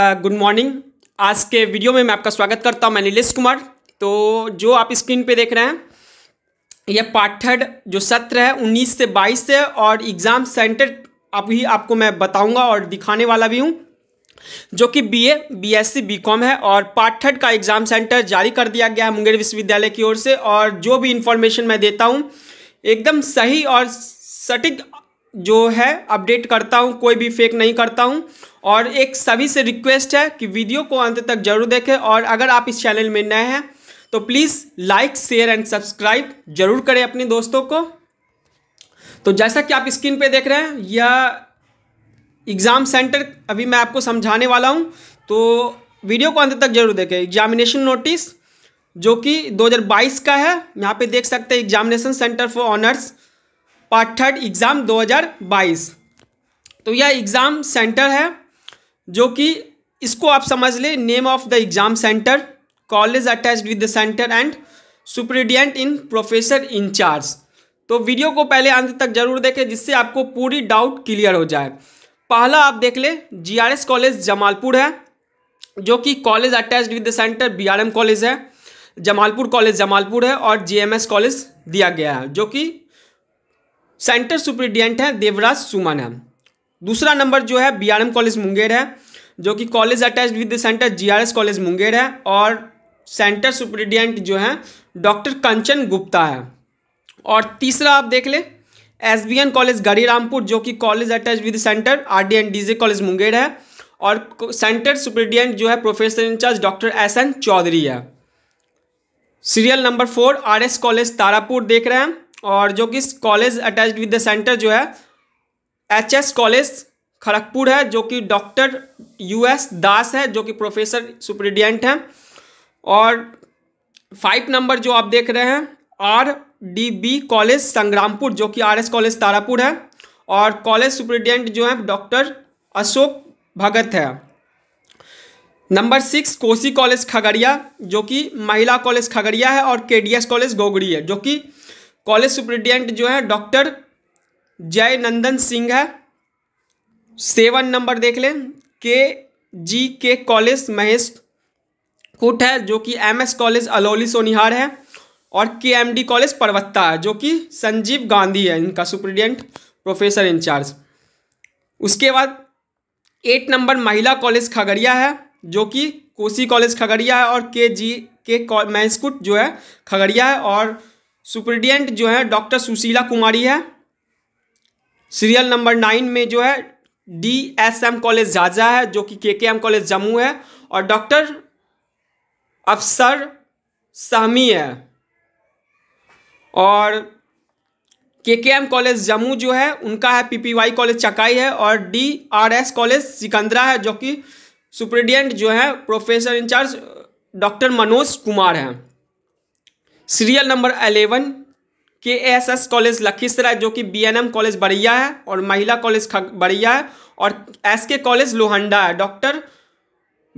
good uh, morning आज के video में मैं आपका स्वागत करता हूं मैं नीलेश कुमार तो जो आप स्क्रीन पे देख रहे हैं यह पाठ्य जो सत्र है 19 से 22 है और एग्ज़ाम सेंटर अभी आपको मैं बताऊंगा और दिखाने वाला भी हूं जो कि बीए, बीएससी, बीकॉम है और पाठ्य का एग्ज़ाम सेंटर जारी कर दिया गया है मुंगेर विश्वविद्यालय की ओर से और जो भी इन्फॉर्मेशन मैं देता हूँ एकदम सही और सटीक जो है अपडेट करता हूँ कोई भी फेक नहीं करता हूँ और एक सभी से रिक्वेस्ट है कि वीडियो को अंत तक जरूर देखें और अगर आप इस चैनल में नए हैं तो please like share and subscribe जरूर करें अपने दोस्तों को तो जैसा कि आप स्क्रीन पे देख रहे हैं यह एग्ज़ाम सेंटर अभी मैं आपको समझाने वाला हूँ तो वीडियो को अंत तक जरूर देखें एग्जामिनेशन नोटिस जो कि 2022 का है यहाँ पे देख सकते हैं examination centre for honours part third exam 2022 तो यह एग्ज़ाम सेंटर है जो कि इसको आप समझ लें name of the exam centre college attached with the centre and superintendent in professor incharge तो वीडियो को पहले अंत तक जरूर देखें जिससे आपको पूरी डाउट क्लियर हो जाए पहला आप देख ले जीआरएस कॉलेज जमालपुर है जो कि college attached with the centre BRM college है जमालपुर कॉलेज जमालपुर है और जीएमएस कॉलेज दिया गया है जो कि सेंटर सुप्रीडियंट है देवराज सुमन है दूसरा नंबर जो है बीआरएम कॉलेज मुंगेर है जो कि college attach with the centre GRS college Munger है और सेंटर सुप्रिटेंडेंट जो है डॉक्टर कंचन गुप्ता है और तीसरा आप देख लें S B N college Garirampur जो कि college attach with centre R D N D J college Munger है और सेंटर सुप्रिटेंडेंट जो है professor in charge doctor S N Chaudhary है serial number four R S college Tarapur देख रहे हैं और जो कि college attach with the centre जो है एचएस कॉलेज खड़गपुर है जो कि डॉक्टर यूएस दास है जो कि प्रोफेसर सुप्रिडियंट हैं और फाइव नंबर जो आप देख रहे हैं R D B college Sangrampur जो कि आर एस कॉलेज तारापुर है और कॉलेज सुप्रिडेंट जो है डॉक्टर अशोक भगत है number six Kosi college Khagaria जो कि महिला कॉलेज खगड़िया है और के डी एस कॉलेज गोगड़ी है जो कि कॉलेज सुप्रिडेंट जो है डॉक्टर जय नंदन सिंह है सेवन नंबर देख लें के जी के कॉलेज महेश कुट है जो कि M S college Alauli Sonihar है और के एम डी कॉलेज परवत्ता है जो कि संजीव गांधी है इनका सुप्रिडेंट प्रोफेसर इंचार्ज उसके बाद एट नंबर महिला कॉलेज खगड़िया है जो कि कोसी कॉलेज खगड़िया है और के जी के कुट जो है खगड़िया है और सुप्रिडेंट जो है डॉक्टर सुशीला कुमारी है सीरियल नंबर नाइन में जो है D S M college Jhajha है जो कि के के एम कॉलेज जम्मू है और डॉक्टर अफसर सहमी है और के के एम कॉलेज जम्मू जो है उनका है P P Y college Chakai है और D R S college Sikandra है जो कि सुप्रिडियंट जो है professor in charge doctor Manoj Kumar हैं serial number eleven K S S college Lakhisarai जो कि बी एन एम कॉलेज बड़िया है और महिला कॉलेज बड़िया है और एस के कॉलेज लोहंडा है डॉक्टर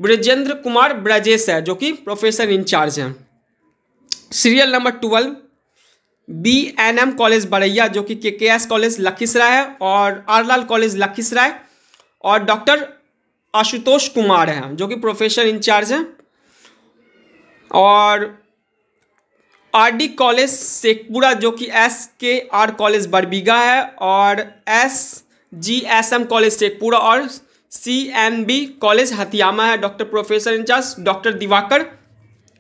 ब्रजेंद्र कुमार ब्रजेश है जो कि प्रोफेसर इंचार्ज हैं serial number twelve B N M college Barahiya जो कि के के एस कॉलेज लखीसराय है और आरलाल कॉलेज लखीसराय और डॉक्टर आशुतोष कुमार हैं जो कि प्रोफेसर इंचार्ज हैं और आरडी कॉलेज शेखपुरा जो कि एस के आर कॉलेज बरबीघा है और S G S M college Sheikhpura और C M B college Hathiyama है doctor professor in charge doctor Diwakar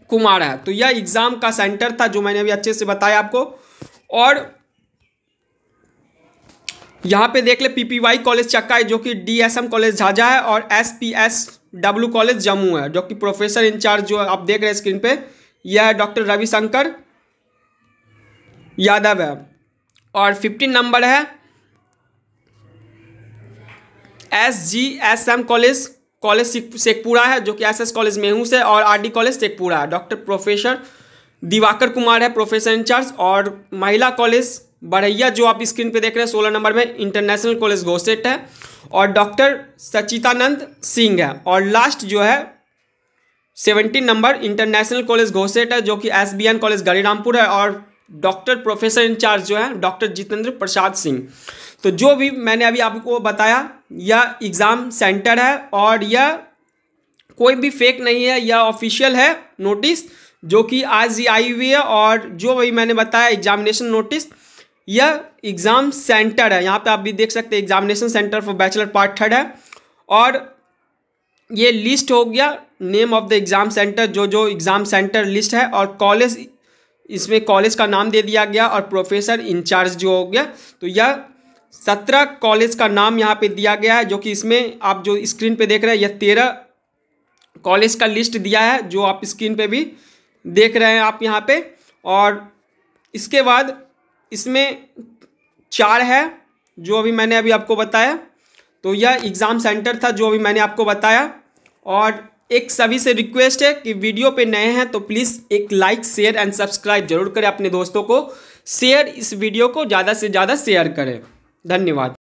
Kumar है तो यह एग्ज़ाम का सेंटर था जो मैंने अभी अच्छे से बताया आपको और यहाँ पे देख ले पीपीवाई कॉलेज चक्का है जो कि डीएसएम कॉलेज झाझा है और S P S W college Jammu है जो कि प्रोफेसर इंचार्ज जो आप देख रहे हैं स्क्रीन पे यह है डॉक्टर रविशंकर यादव है और फिफ्टीन नंबर है S G S M college college Sheikhpura है जो कि एस एस कॉलेज मेहू से और आर डी कॉलेज शेखपुरा है डॉक्टर प्रोफेसर दिवाकर कुमार है प्रोफेसर इंचार्ज और महिला कॉलेज बढ़ैया जो आप स्क्रीन पे देख रहे हैं सोलह नंबर में इंटरनेशनल कॉलेज घोसेट है और डॉक्टर सचितानंद सिंह है और लास्ट जो है seventeen number international college Ghoset है जो कि S B N college Garirampur है और डॉक्टर प्रोफेसर इंचार्ज जो है डॉक्टर जितेंद्र प्रसाद सिंह तो जो भी मैंने अभी आपको बताया यह एग्ज़ाम सेंटर है और यह कोई भी फेक नहीं है यह ऑफिशियल है नोटिस जो कि आज ही आई हुई है और जो भी मैंने बताया एग्जामिनेशन नोटिस यह एग्ज़ाम सेंटर है यहाँ पे आप भी देख सकते हैं examination centre for bachelor part third है और ये लिस्ट हो गया name of the exam centre जो जो एग्ज़ाम सेंटर लिस्ट है और कॉलेज इसमें कॉलेज का नाम दे दिया गया और प्रोफेसर इंचार्ज जो हो गया तो यह सत्रह कॉलेज का नाम यहाँ पे दिया गया है जो कि इसमें आप जो स्क्रीन पे देख रहे हैं यह तेरह कॉलेज का लिस्ट दिया है जो आप स्क्रीन पे भी देख रहे हैं आप यहाँ पे और इसके बाद इसमें चार है जो अभी मैंने अभी आपको बताया तो यह एग्ज़ाम सेंटर था जो अभी मैंने आपको बताया और एक सभी से रिक्वेस्ट है कि वीडियो पे नए हैं तो प्लीज़ एक लाइक शेयर एंड सब्सक्राइब जरूर करें अपने दोस्तों को शेयर इस वीडियो को ज़्यादा से ज़्यादा शेयर करें धन्यवाद